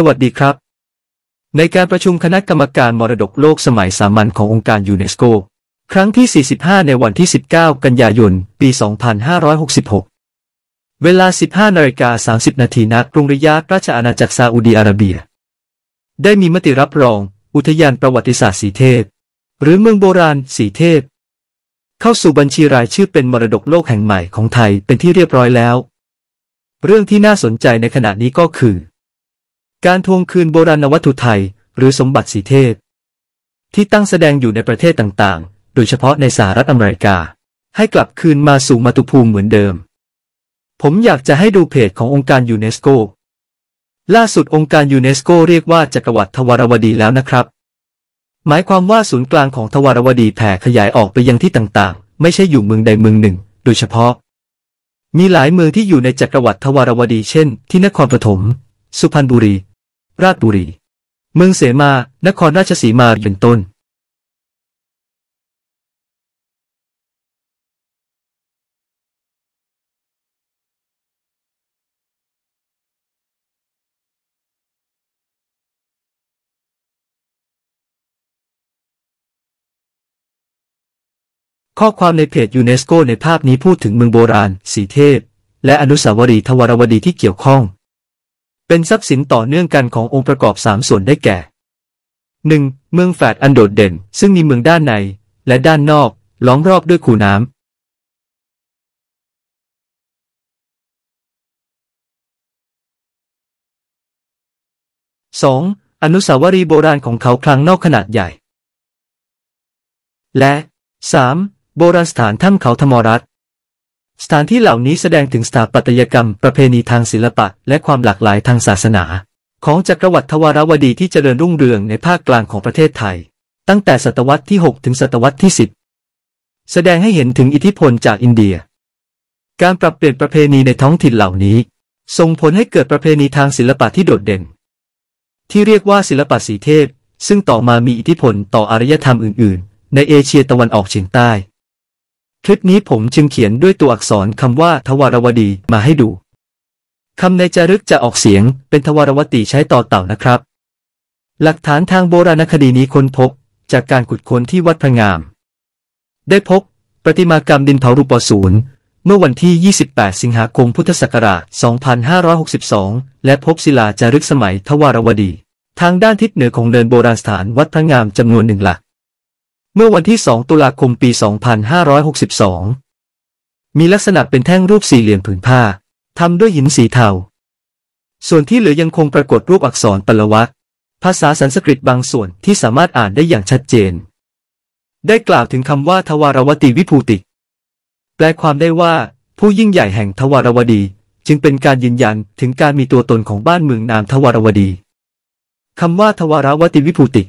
สวัสดีครับ ในการประชุมคณะกรรมการมรดกโลกสมัยสามัญขององค์การยูเนสโก ครั้งที่ 45 ในวันที่ 19 กันยายน ปี 2566 เวลา 15นาฬิกา30นาทีนักรุงริยาราชอาณาจักรซาอุดีอาระเบีย ได้มีมติรับรอง อุทยานประวัติศาสตร์สีเทพ หรือเมืองโบราณสีเทพ เข้าสู่บัญชีรายชื่อเป็นมรดกโลกแห่งใหม่ของไทยเป็นที่เรียบร้อยแล้ว เรื่องที่น่าสนใจในขณะนี้ก็คือการทวงคืนโบราณวัตถุไทย หรือสมบัติสีเทพที่ตั้งแสดงอยู่ในประเทศต่างๆ โดยเฉพาะในสหรัฐอเมริกา ให้กลับคืนมาสู่มาตุภูมิเหมือนเดิม ผมอยากจะให้ดูเพจขององค์การยูเนสโก ล่าสุดองค์การยูเนสโก เรียกว่าจักรวรรดิทวารวดีแล้วนะครับ หมายความว่าศูนย์กลางของทวารวดีแผ่ขยายออกไปยังที่ต่าง ๆ ไม่ใช่อยู่เมืองใดเมืองหนึ่ง โดยเฉพาะ มีหลายเมืองที่อยู่ในจักรวรรดิทวารวดีเช่น ที่นครปฐมสุพรรณบุรีราชบุรีเมืองเสมา นครราชสีมา เป็นต้น ข้อความในเพจยูเนสโกในภาพนี้พูดถึงเมืองโบราณ สีเทพ และอนุสาวรีย์ทวารวดีที่เกี่ยวข้องเป็นทรัพย์สินต่อเนื่องกันขององค์ประกอบ 3 ส่วนได้แก่ 1. เมืองแฝดอันโดดเด่น ซึ่งมีเมืองด้านใน และด้านนอก ล้อมรอบด้วยคูน้ำ 2. อนุสาวรีย์โบราณของเขาคลังนอกขนาดใหญ่ และ 3. โบราณสถานถ้ำเขาธมรัฐสถานที่เหล่านี้แสดงถึงสถาปัตยกรรมประเพณีทางศิลปะและความหลากหลายทางศาสนา ของจักรวรรดิทวารวดีที่เจริญรุ่งเรืองในภาคกลางของประเทศไทย ตั้งแต่ศตวรรษที่ 6 ถึงศตวรรษที่ 10 แสดงให้เห็นถึงอิทธิพลจากอินเดีย การปรับเปลี่ยนประเพณีในท้องถิ่นเหล่านี้ส่งผลให้เกิดประเพณีทางศิลปะที่โดดเด่น ที่เรียกว่าศิลปะสีเทพซึ่งต่อมามีอิทธิพลต่ออารยธรรมอื่น ๆ ในเอเชียตะวันออกเฉียงใต้ลิปนี้ผมจึงเขียนด้วยตัวอักษรคำว่าทวารวดีมาให้ดูคำในจารึกจะออกเสียงเป็นทวารวตีใช้ต่อเต่านะครับ หลักฐานทางโบราณคดีนี้ค้นพบ จากการขุดค้นที่วัดพระงาม ได้พบ ประติมากรรมดินเผารูปศูนย์ เมื่อวันที่ 28 สิงหาคมพุทธศักราช 2562 และพบศิลาจารึกสมัยทวารวดี ทางด้านทิศเหนือของเดินโบราณสถานวัดพระงามจำนวนหนึ่งหลักเมื่อวันที่ 2 ตุลาคมปี 2562 มีลักษณะเป็นแท่งรูปสี่เหลี่ยมผืนผ้า ทำด้วยหินสีเทา ส่วนที่เหลือยังคงปรากฏรูปอักษรปลวัตภาษาสันสกฤตบางส่วนที่สามารถอ่านได้อย่างชัดเจน ได้กล่าวถึงคำว่า ทวารวตีวิภูติ แปลความได้ว่า ผู้ยิ่งใหญ่แห่งทวารวดี จึงเป็นการยืนยันถึงการมีตัวตนของบ้านเมืองนามทวารวดี คำว่าทวารวติวิภูติ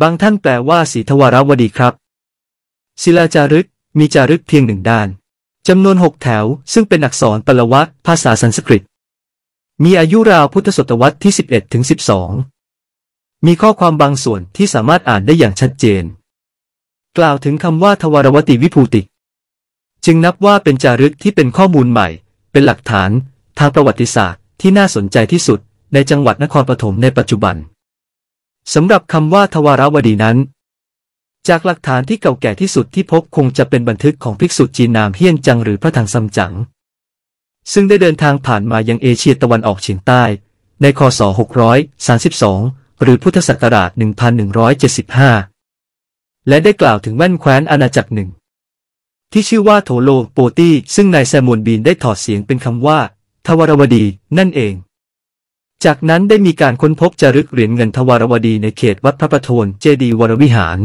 บางท่านแปลว่าสีทวารวดีครับ ศิลาจารึก มีจารึกเพียงหนึ่งด้านจำนวนหกแถว ซึ่งเป็นอักษรปลวัตภาษาสันสกฤต มีอายุราวพุทธศตวรรษที่ 11ถึง12 มีข้อความบางส่วนที่สามารถอ่านได้อย่างชัดเจน กล่าวถึงคำว่าทวารวติวิภูติ จึงนับว่าเป็นจารึกที่เป็นข้อมูลใหม่ เป็นหลักฐาน ทางประวัติศาสตร์ที่น่าสนใจที่สุด ในจังหวัดนครปฐมในปัจจุบันสำหรับคำว่าทวารวดีนั้น จากหลักฐานที่เก่าแก่ที่สุดที่พบคงจะเป็นบันทึกของภิกษุจีนนามเฮียนจังหรือพระถังซัมจั๋งซึ่งได้เดินทางผ่านมายังเอเชียตะวันออกเฉียงใต้ ในคศ632หรือพุทธศักราช1175 และได้กล่าวถึงแว่นแคว้นอาณาจักรหนึ่ง ที่ชื่อว่าโถโลโปตี้ซึ่งนายแซมูลบีนได้ถอดเสียงเป็นคำว่า ทวารวดี นั่นเองจากนั้นได้มีการค้นพบจารึกเหรียญเงินทวารวดีในเขตวัดพระประโทนเจดีวรวิหาร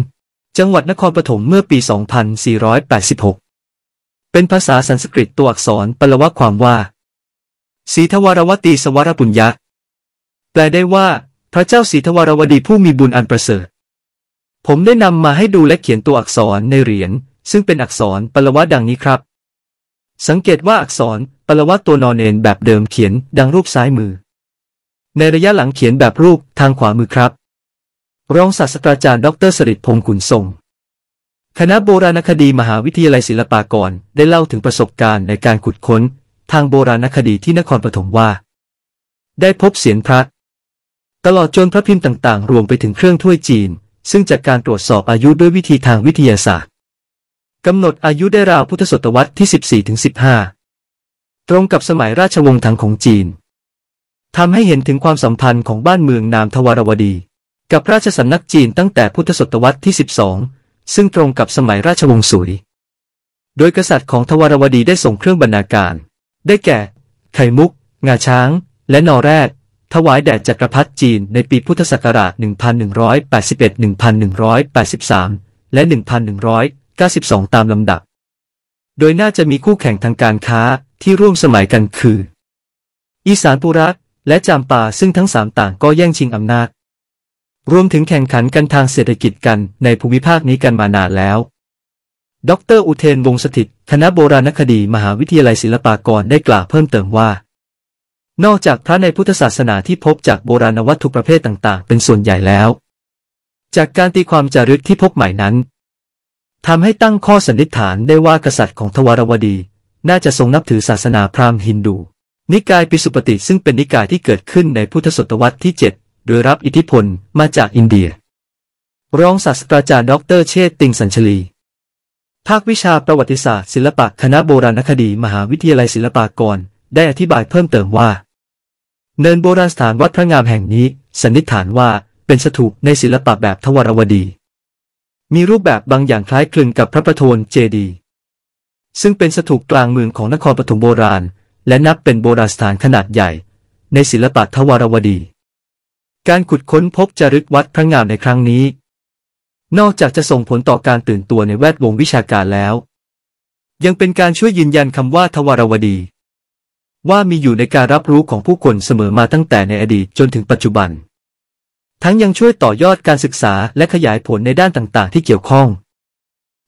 จังหวัดนครปฐมเมื่อปี 2486 เป็นภาษาสันสกฤตตัวอักษรปลวะความว่า สีทวารวตีสวรปุญญะแปลได้ว่าพระเจ้าสีทวารวดีผู้มีบุญอันประเสริฐ ผมได้นำมาให้ดูและเขียนตัวอักษรในเหรียญ ซึ่งเป็นอักษรปลวะดังนี้ครับ สังเกตว่าอักษรปลวะตัวนอนเอนแบบเดิมเขียนดังรูปซ้ายมือในระยะหลังเขียนแบบรูปทางขวามือครับ รองศาสตราจารย์ ดรสริตพงศ์ขุนทรงคณะโบราณคดีมหาวิทยาลัยศิลปากรได้เล่าถึงประสบการณ์ในการขุดค้นทางโบราณคดีที่นครปฐมว่า ได้พบเสียงพระตลอดจนพระพิมพ์ต่างๆ รวมไปถึงเครื่องถ้วยจีน ซึ่งจากการตรวจสอบอายุด้วยวิธีทางวิทยาศาสตร์กำหนดอายุได้ราวพุทธศตวรรษที่ 14-15 ตรงกับสมัยราชวงศ์ถังของจีนทำให้เห็นถึงความสัมพันธ์ของบ้านเมืองนามทวารวดี กับราชสำนักจีนตั้งแต่พุทธศตวรรษที่ 12 ซึ่งตรงกับสมัยราชวงศ์สุย โดยกษัตริย์ของทวารวดีได้ส่งเครื่องบรรณาการ ได้แก่ ไข่มุก งาช้าง และนอแรดถวายแด่จักรพรรดิจีนในปีพุทธศักราช1181-1183 และ 1192 ตามลำดับ โดยน่าจะมีคู่แข่งทางการค้าที่ร่วมสมัยกันคือ อีสานปุระและจามปาซึ่งทั้งสามต่างก็แย่งชิงอำนาจ รวมถึงแข่งขันกันทางเศรษฐกิจกันในภูมิภาคนี้กันมานานแล้ว ดรอุเทนวงสถิตคณะโบราณคดีมหาวิทยาลัยศิลปากรได้กล่าวเพิ่มเติมว่า นอกจากพระในพุทธศาสนาที่พบจากโบราณวัตถุประเภทต่าง ๆ เป็นส่วนใหญ่แล้ว จากการตีความจารึกที่พบใหม่นั้นทำให้ตั้งข้อสันนิษฐานได้ว่ากษัตริย์ของทวารวดี น่าจะทรงนับถือศาสนาพราหมณ์ฮินดูนิกายปิสุปติซึ่งเป็นนิกายที่เกิดขึ้นในพุทธศตวรรษที่7โดยรับอิทธิพลมาจากอินเดีย รองศาสตราจารย์ดรเชษติงสัญชลี ภาควิชาประวัติศาสตร์ ศิลปะคณะโบราณคดีมหาวิทยาลัยศิลปากร ได้อธิบายเพิ่มเติมว่าเนินโบราณสถานวัดพระงามแห่งนี้สันนิษฐานว่าเป็นสถูปในศิลปะแบบทวารวดี มีรูปแบบบางอย่างคล้ายคลึงกับพระประโทนเจดีซึ่งเป็นสถูปกลางเมืองของนครปฐมโบราณและนับเป็นโบราณสถานขนาดใหญ่ ในศิลปะทวารวดี การขุดค้นพบจารึกวัดพระงามในครั้งนี้ นอกจากจะส่งผลต่อการตื่นตัวในแวดวงวิชาการแล้ว ยังเป็นการช่วยยืนยันคำว่าทวารวดี ว่ามีอยู่ในการรับรู้ของผู้คนเสมอมาตั้งแต่ในอดีตจนถึงปัจจุบัน ทั้งยังช่วยต่อยอดการศึกษาและขยายผลในด้านต่าง ๆ ที่เกี่ยวข้อง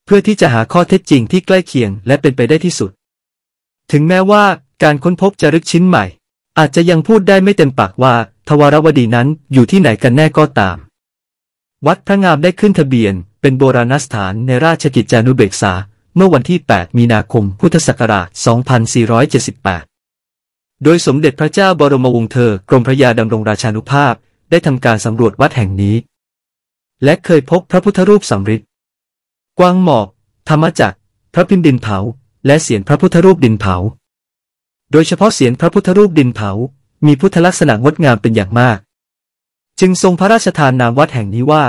เพื่อที่จะหาข้อเท็จจริงที่ใกล้เคียงและเป็นไปได้ที่สุด ถึงแม้ว่าการค้นพบจารึกชิ้นใหม่ อาจจะยังพูดได้ไม่เต็มปากว่า ทวารวดีนั้นอยู่ที่ไหนกันแน่ก็ตาม วัดพระงามได้ขึ้นทะเบียน เป็นโบราณสถานในราชกิจจานุเบกษาเมื่อวันที่ 8 มีนาคม พุทธศักราช 2478 โดยสมเด็จพระเจ้าบรมวงศ์เธอ กรมพระยาดำรงราชานุภาพได้ทำการสำรวจวัดแห่งนี้ และเคยพบพระพุทธรูปสำริดกวางหมอก ธรรมจักร พระพิมพ์ดินเผา และเสียงพระพุทธรูปดินเผาโดยเฉพาะเสียงพระพุทธรูปดินเผา มีพุทธลักษณะงดงามเป็นอย่างมาก จึงทรงพระราชทานนามวัดแห่งนี้ว่า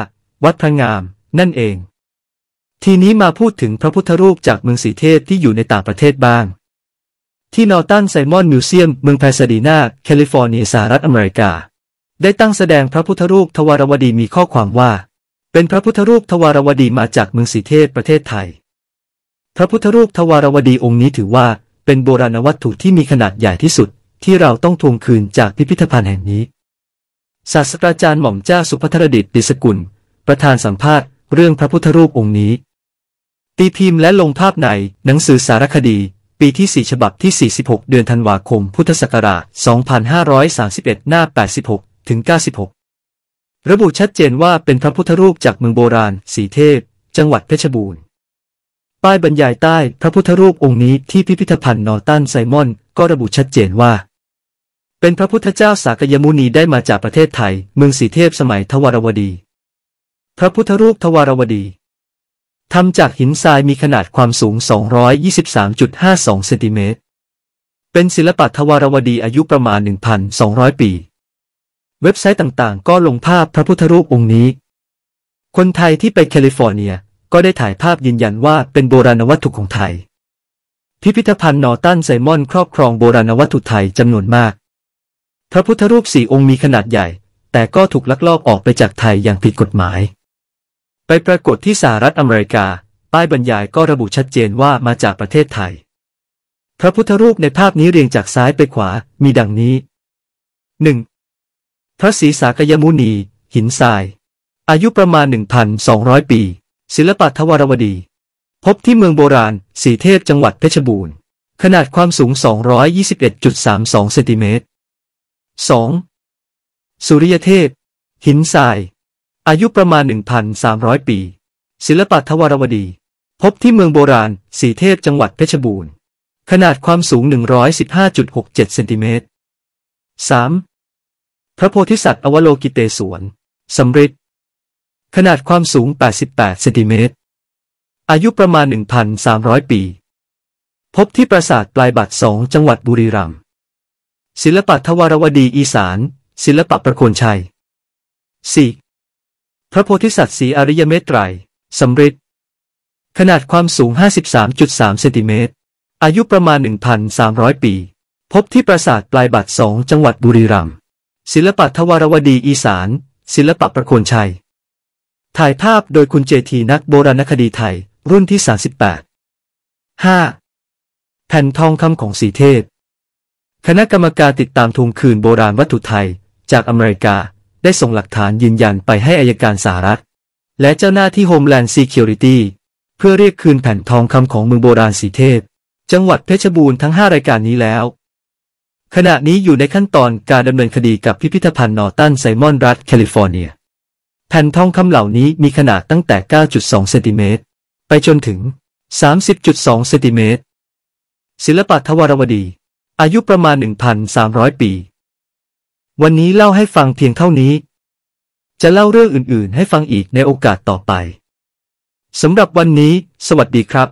วัดพระงาม นั่นเอง ทีนี้มาพูดถึงพระพุทธรูปจากเมืองสีเทพที่อยู่ในต่างประเทศบ้าง ที่นอตันไซมอนมิวเซียมเมืองแพสดีนาแคลิฟอร์เนียสหรัฐอเมริกา ได้ตั้งแสดงพระพุทธรูปทวารวดีมีข้อความว่า เป็นพระพุทธรูปทวารวดีมาจากเมืองสีเทพประเทศไทย พระพุทธรูปทวารวดีองค์นี้ถือว่าเป็นโบราณวัตถุที่มีขนาดใหญ่ที่สุด ที่เราต้องทวงคืนจากพิพิธภัณฑ์แห่งนี้ศาสตราจารย์หม่อมเจ้าสุภัทรดิตดิสกุล ประธานสัมภาษณ์เรื่องพระพุทธรูปองค์นี้ ตีพิมพ์และลงภาพในหนังสือสารคดี ปีที่4ฉบับที่ 46 เดือนธันวาคมพุทธศักราช2531 หน้า 86 ถึง96ระบุชัดเจนว่าเป็นพระพุทธรูปจากเมืองโบราณสีเทพ จังหวัดเพชรบูรณ์ป้ายบรรยายใต้พระพุทธรูปองค์นี้ที่พิพิธภัณฑ์นอร์ตันไซมอนก็ระบุชัดเจนว่า เป็นพระพุทธเจ้าสากยมุนีได้มาจากประเทศไทย เมืองสีเทพสมัยทวารวดี พระพุทธรูปทวารวดีทำจากหินทรายมีขนาดความสูง 223.52 เซนติเมตรเป็นศิลปะทวารวดีอายุประมาณ 1,200 ปี เว็บไซต์ต่างๆ ก็ลงภาพพระพุทธรูปองค์นี้ คนไทยที่ไปแคลิฟอร์เนียก็ได้ถ่ายภาพยืนยันว่าเป็นโบราณวัตถุของไทย พิพิธภัณฑ์นอตันไซมอนครอบครองโบราณวัตถุไทยจำนวนมาก พระพุทธรูปสี่องค์มีขนาดใหญ่ แต่ก็ถูกลักลอบออกไปจากไทยอย่างผิดกฎหมาย ไปปรากฏที่สหรัฐอเมริกา ป้ายบรรยายก็ระบุชัดเจนว่ามาจากประเทศไทย พระพุทธรูปในภาพนี้เรียงจากซ้ายไปขวา มีดังนี้ 1. พระศรีสากยมุนี หินทราย อายุประมาณ 1,200 ปีศิลปะทวารวดี พบที่เมืองโบราณสีเทพจังหวัดเพชรบูรณ์ ขนาดความสูง221.32เซนติเมตร 2. สุริยเทพหินทราย อายุประมาณ 1,300 ปี ศิลปะทวารวดี พบที่เมืองโบราณสีเทพจังหวัดเพชรบูรณ์ ขนาดความสูง115.67เซนติเมตร 3. พระโพธิสัตว์อวโลกิเตศวนสำริดขนาดความสูง 88เซนติเมตร อายุประมาณ 1,300 ปี พบที่ปราสาทปลายบัตรสองจังหวัดบุรีรัมย์ศิลปะทวารวดีอีสานศิลปะประโคนชัย 4. พระโพธิสัตว์สีอริยเมตไตรสำริดขนาดความสูง 53.3เซนติเมตรอายุประมาณ 1,300 ปี พบที่ปราสาทปลายบัตรสองจังหวัดบุรีรัมย์ศิลปะทวารวดีอีสาน ศิลปะประโคนชัยถ่ายภาพโดยคุณเจทีนักโบราณคดีไทยรุ่นที่ 38 5. แผ่นทองคำของสีเทพคณะกรรมการติดตามทวงคืนโบราณวัตถุไทย จากอเมริกาได้ส่งหลักฐานยืนยันไปให้อายการสหรัฐ และเจ้าหน้าที่ Homeland Security เพื่อเรียกคืนแผ่นทองคำของเมืองโบราณสีเทพ จังหวัดเพชรบูรณ์ทั้ง 5 รายการนี้แล้ว ขณะนี้อยู่ในขั้นตอนการดำเนินคดีกับพิพิธภัณฑ์นอร์ตันไซมอนรัฐแคลิฟอร์เนียแผ่นทองคำเหล่านี้มีขนาดตั้งแต่ 9.2 เซนติเมตรไปจนถึง 30.2 เซนติเมตรศิลปะทวารวดี อายุประมาณ 1,300 ปี วันนี้เล่าให้ฟังเพียงเท่านี้ จะเล่าเรื่องอื่นๆให้ฟังอีกในโอกาสต่อไปสำหรับวันนี้ สวัสดีครับ